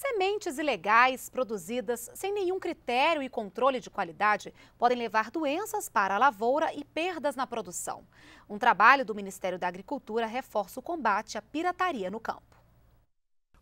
Sementes ilegais produzidas sem nenhum critério e controle de qualidade podem levar doenças para a lavoura e perdas na produção. Um trabalho do Ministério da Agricultura reforça o combate à pirataria no campo.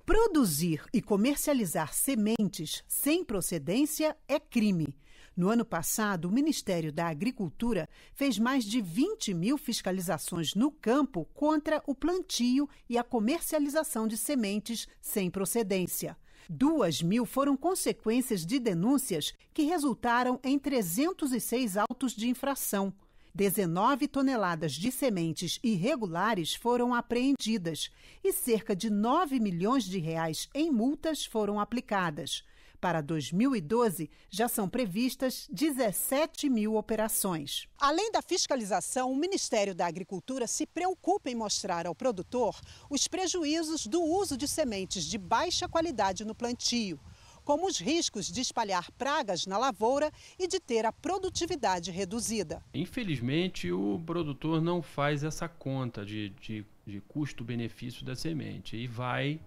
Produzir e comercializar sementes sem procedência é crime. No ano passado, o Ministério da Agricultura fez mais de 20 mil fiscalizações no campo contra o plantio e a comercialização de sementes sem procedência. Duas mil foram consequências de denúncias que resultaram em 306 autos de infração. 19 toneladas de sementes irregulares foram apreendidas e cerca de 9 milhões de reais em multas foram aplicadas. Para 2012, já são previstas 17 mil operações. Além da fiscalização, o Ministério da Agricultura se preocupa em mostrar ao produtor os prejuízos do uso de sementes de baixa qualidade no plantio como os riscos de espalhar pragas na lavoura e de ter a produtividade reduzida. Infelizmente, o produtor não faz essa conta de, de, de custo-benefício da semente e vai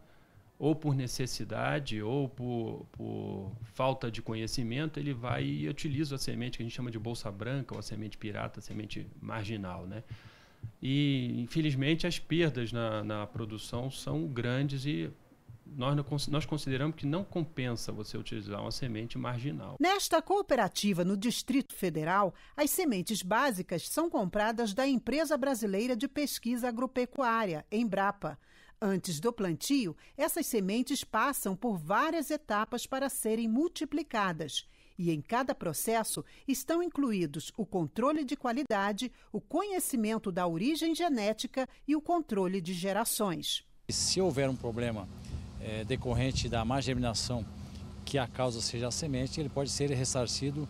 ou por necessidade ou por, por, falta de conhecimento, ele vai e utiliza a semente que a gente chama de bolsa branca ou a semente pirata, a semente marginal, né? E, infelizmente, as perdas na, na produção são grandes e nós, nós consideramos que não compensa você utilizar uma semente marginal. Nesta cooperativa no Distrito Federal, as sementes básicas são compradas da Empresa Brasileira de Pesquisa Agropecuária, Embrapa. Antes do plantio, essas sementes passam por várias etapas para serem multiplicadas. E em cada processo estão incluídos o controle de qualidade, o conhecimento da origem genética e o controle de gerações. Se houver um problema é, decorrente da má germinação, que a causa seja a semente, ele pode ser ressarcido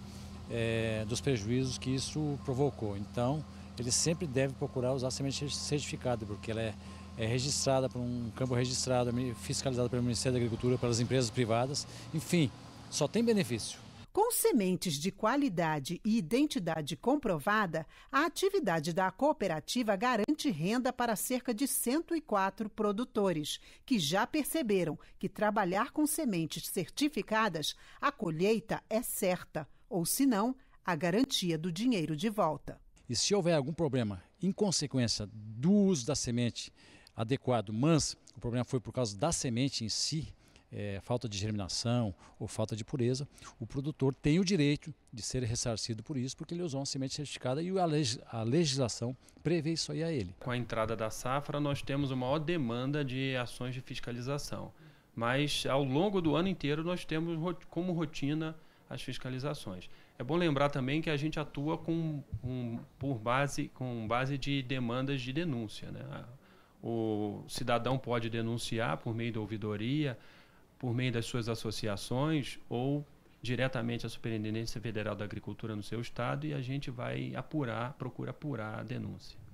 é, dos prejuízos que isso provocou. Então, ele sempre deve procurar usar semente certificada, porque ela é é registrada por um campo registrado, fiscalizado pelo Ministério da Agricultura, pelas empresas privadas. Enfim, só tem benefício. Com sementes de qualidade e identidade comprovada, a atividade da cooperativa garante renda para cerca de 104 produtores, que já perceberam que trabalhar com sementes certificadas, a colheita é certa, ou se não, a garantia do dinheiro de volta. E se houver algum problema em consequência do uso da semente adequado, mas o problema foi por causa da semente em si, é, falta de germinação ou falta de pureza, o produtor tem o direito de ser ressarcido por isso, porque ele usou uma semente certificada e a, legislação prevê isso aí a ele. Com a entrada da safra, nós temos uma maior demanda de ações de fiscalização, mas ao longo do ano inteiro nós temos como rotina as fiscalizações. É bom lembrar também que a gente atua com, um, por base, com base de demandas de denúncia. Né? A, o cidadão pode denunciar por meio da ouvidoria, por meio das suas associações ou diretamente à Superintendência Federal da Agricultura no seu estado e a gente vai apurar, procura apurar a denúncia.